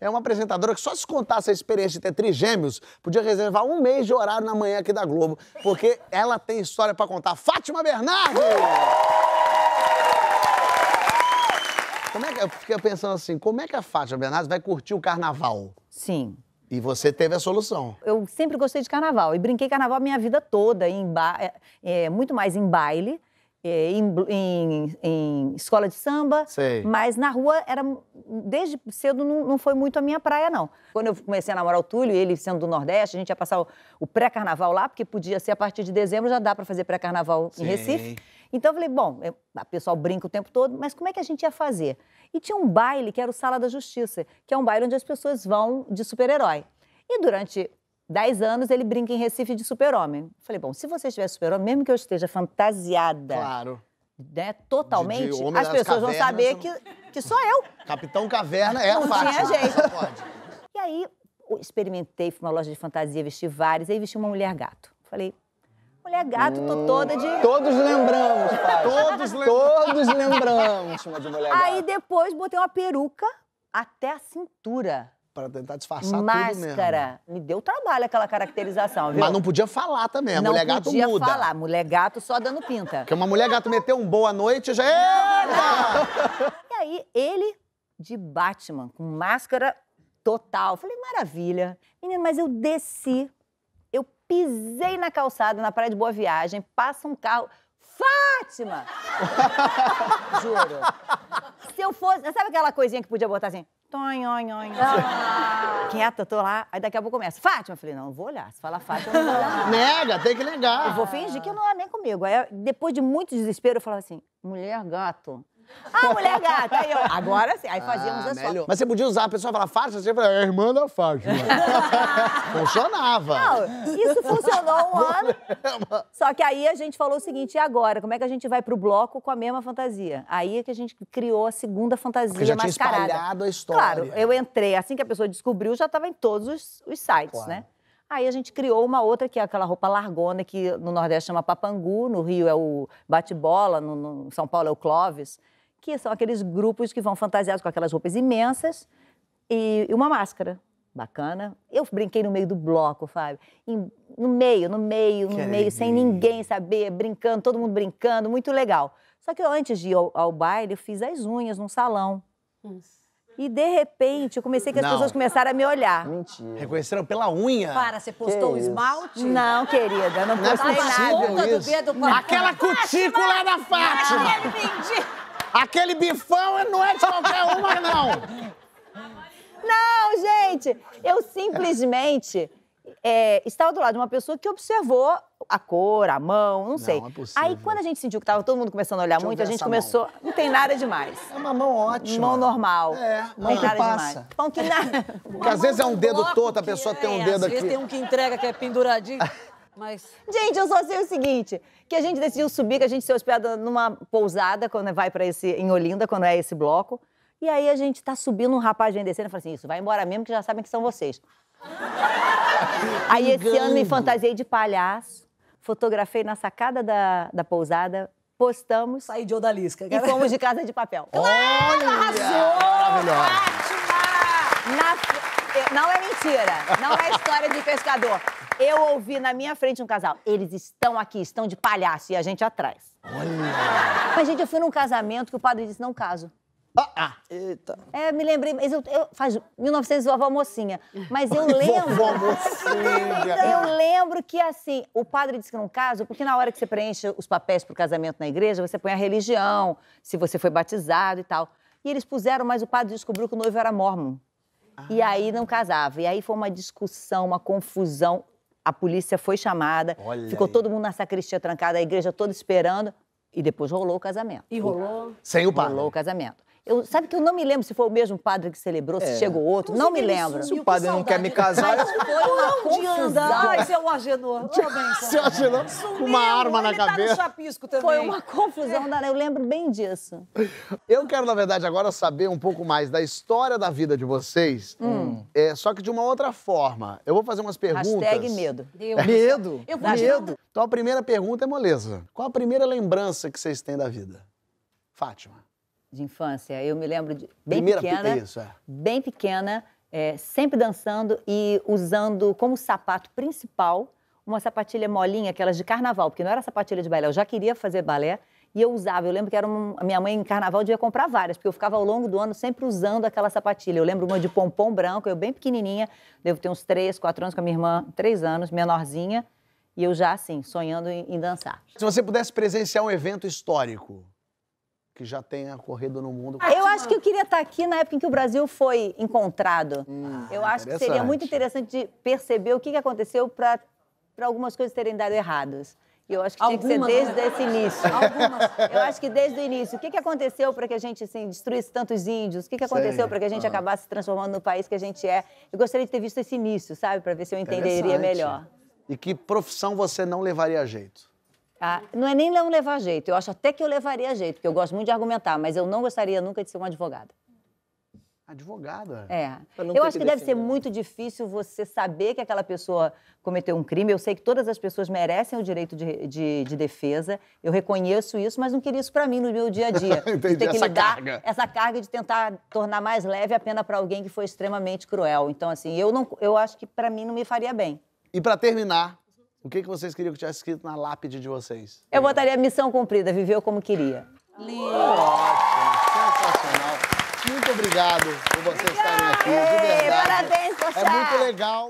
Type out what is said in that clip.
é uma apresentadora que só se contasse a experiência de ter trigêmeos, podia reservar um mês de horário na manhã aqui da Globo, porque ela tem história para contar. Fátima Bernardo! Como é que, eu fiquei pensando assim, como é que a Fátima Bernardo vai curtir o carnaval? Sim. E você teve a solução. Eu sempre gostei de carnaval e brinquei carnaval a minha vida toda, em ba... é, é muito mais em baile é, em, em, em, escola de samba, Sei. mas na rua era desde cedo não, não, foi muito a minha praia não. Quando eu comecei a namorar o Túlio, ele sendo do Nordeste, a gente ia passar o, o pré-carnaval lá, porque podia ser a partir de dezembro já dá para fazer pré-carnaval em Recife. Então eu falei, bom, eu, a pessoal brinca o tempo todo, mas como é que a gente ia fazer? E tinha um baile que era o Sala da Justiça, que é um baile onde as pessoas vão de super-herói. E durante 10 anos, ele brinca em Recife de super-homem. Falei, bom, se você estiver super-homem, mesmo que eu esteja fantasiada. Claro. Né, totalmente, de, de as pessoas vão saber não... que, que sou eu. Capitão Caverna é não a Fátima. Não E aí, experimentei, fui uma loja de fantasia, vesti várias aí vesti uma mulher gato. Falei, mulher gato, tô hum, toda de. Todos lembramos, pai. Todos, lem... Todos lembramos de mulher gato. Aí depois botei uma peruca até a cintura para tentar disfarçar Máscara. tudo mesmo. Máscara. Me deu trabalho aquela caracterização, viu? Mas não podia falar também. A não mulher gato muda. Não podia falar. Mulher gato só dando pinta. Porque uma mulher gato meteu um boa noite já... E aí, ele de Batman, com máscara total. Falei, maravilha. Menino, mas eu desci, eu pisei na calçada, na Praia de Boa Viagem, passa um carro... Fátima! Juro. Se eu fosse... Sabe aquela coisinha que podia botar assim... Tonho, ah. Quieta, tô lá. Aí daqui a pouco começa. Fátima, eu falei, não, eu vou olhar. Se falar Fátima, eu não vou olhar. Nega, tem que negar. Eu vou fingir que não é nem comigo. Aí, depois de muito desespero, eu falava assim: mulher gato. Ah, mulher gata! Aí eu, agora sim. Aí fazíamos ah, Mas você podia usar, a pessoa falar Fátima, você falava, é irmã da Fátima. Funcionava. Não, isso funcionou um ano. Só que aí a gente falou o seguinte, e agora? Como é que a gente vai pro bloco com a mesma fantasia? Aí é que a gente criou a segunda fantasia Porque já mascarada. Tinha espalhado a história. Claro, eu entrei, assim que a pessoa descobriu, já estava em todos os, os sites, claro. né? Aí a gente criou uma outra, que é aquela roupa largona, que no Nordeste chama papangu, no Rio é o bate-bola, no, no São Paulo é o Clóvis que são aqueles grupos que vão fantasiados com aquelas roupas imensas e uma máscara. Bacana. Eu brinquei no meio do bloco, Fábio. Em, no meio, no meio, no que meio, sem ninguém saber, brincando, todo mundo brincando, muito legal. Só que eu, antes de ir ao, ao, baile, eu fiz as unhas num salão. Isso. E de repente, eu comecei que as Não. pessoas começaram a me olhar. Mentira. Reconheceram pela unha. Para, você postou o esmalte? Não, querida, não postei não é nada. Do dedo, Aquela cutícula da Fátima! Ah, entendi. Aquele bifão é- não é de qualquer uma, não. Não, gente, eu simplesmente é, estava do lado de uma pessoa que observou a cor, a mão, não, não sei. Não é Aí quando a gente sentiu que estava todo mundo começando a olhar Deixa muito, a gente começou. Mão. Não tem nada demais. É uma mão ótima. Mão normal. É, mão que passa. demais. Pão que nada. Porque às vezes é um dedo torto, a pessoa é, tem um dedo aqui. Às vezes tem um que entrega que é penduradinho. Mas... Gente, eu só sei o seguinte, que a gente decidiu subir, que a gente se hospeda numa pousada quando vai para esse em Olinda, quando é esse bloco. E aí a gente tá subindo, um rapaz vem descendo e fala assim: "Isso, vai embora mesmo que já sabem que são vocês". aí esse ano me fantasiei de palhaço, fotografei na sacada da, da pousada, postamos, saí de odalisca, e fomos de casa de papel. Olha! Arrasou! Ótima! Na... Eh, não é mentira, não é história de pescador. Eu ouvi na minha frente um casal. Eles estão aqui, estão de palhaço e a gente atrás. Olha! Mas, gente, eu fui num casamento que o padre disse: não caso. Ah, ah, eita. É, me lembrei, mas eu, eu faz 1900 vovó mocinha, mas eu lembro. vovó mocinha. Eu lembro que assim, o padre disse que não caso, porque na hora que você preenche os papéis pro casamento na igreja, você põe a religião, se você foi batizado e tal. E eles puseram, mas o padre descobriu que o noivo era mormon. Ah. E aí não casava. E aí foi uma discussão, uma confusão a polícia foi chamada, Olha ficou aí. todo mundo na sacristia trancada, a igreja toda esperando, e depois rolou o casamento. E rolou? Sem o padre. Rolou o casamento. Eu, sabe que eu não me lembro se foi o mesmo padre que celebrou, se é. chegou outro. Não, não me lembro. Se o padre não quer me casar, não tá foi uma confusão. Ai, seu Agenor. Seu Agenor com uma arma na cabeça. Tá Foi uma confusão, é. eu lembro bem disso. Eu quero, na verdade, agora saber um pouco mais da história da vida de vocês, hum. hum. é, só que de uma outra forma. Eu vou fazer umas perguntas. Hashtag medo. Deus. Medo? Eu vou medo. Então a primeira pergunta é moleza. Qual a primeira lembrança que vocês têm da vida? Fátima de infância. Eu me lembro de bem Primeira pequena, isso, é. bem pequena, é, sempre dançando e usando como sapato principal uma sapatilha molinha, aquelas de carnaval, porque não era sapatilha de balé, eu já queria fazer balé e eu usava. Eu lembro que era um, minha mãe em carnaval devia comprar várias, porque eu ficava ao longo do ano sempre usando aquela sapatilha. Eu lembro uma de pompom branco, eu bem pequenininha, devo ter uns 3, 4 anos com a minha irmã, 3 anos, menorzinha, e eu já assim, sonhando em dançar. Se você pudesse presenciar um evento histórico, que já tenha ocorrido no mundo. Ah, eu acho que eu queria estar aqui na época em que o Brasil foi encontrado. Hum, eu acho que seria muito interessante perceber o que aconteceu para algumas coisas terem dado errados. E eu acho que Algumas. tinha que ser né? desde esse início. Algumas. Eu acho que desde o início. O que, que aconteceu para que a gente assim, destruísse tantos índios? O que, que aconteceu para que a gente ah. acabasse se transformando no país que a gente é? Eu gostaria de ter visto esse início, sabe? Para ver se eu entenderia melhor. E que profissão você não levaria a jeito? Ah, não é nem não levar jeito. Eu acho até que eu levaria jeito, porque eu gosto muito de argumentar, mas eu não gostaria nunca de ser uma advogada. Advogada? É. Eu acho que, que deve ser muito difícil você saber que aquela pessoa cometeu um crime. Eu sei que todas as pessoas merecem o direito de, de, de defesa. Eu reconheço isso, mas não queria isso para mim no meu dia a dia. Entendi, ter que essa lidar carga. Essa carga de tentar tornar mais leve a pena para alguém que foi extremamente cruel. Então, assim, eu, não, eu acho que para mim não me faria bem. E para terminar, o que, que vocês queriam que tivesse escrito na lápide de vocês? Eu botaria missão cumprida, viveu como queria. Lindo. Ótimo, sensacional. Muito obrigado por vocês estarem aqui, de verdade. Parabéns, Pochá. É muito legal.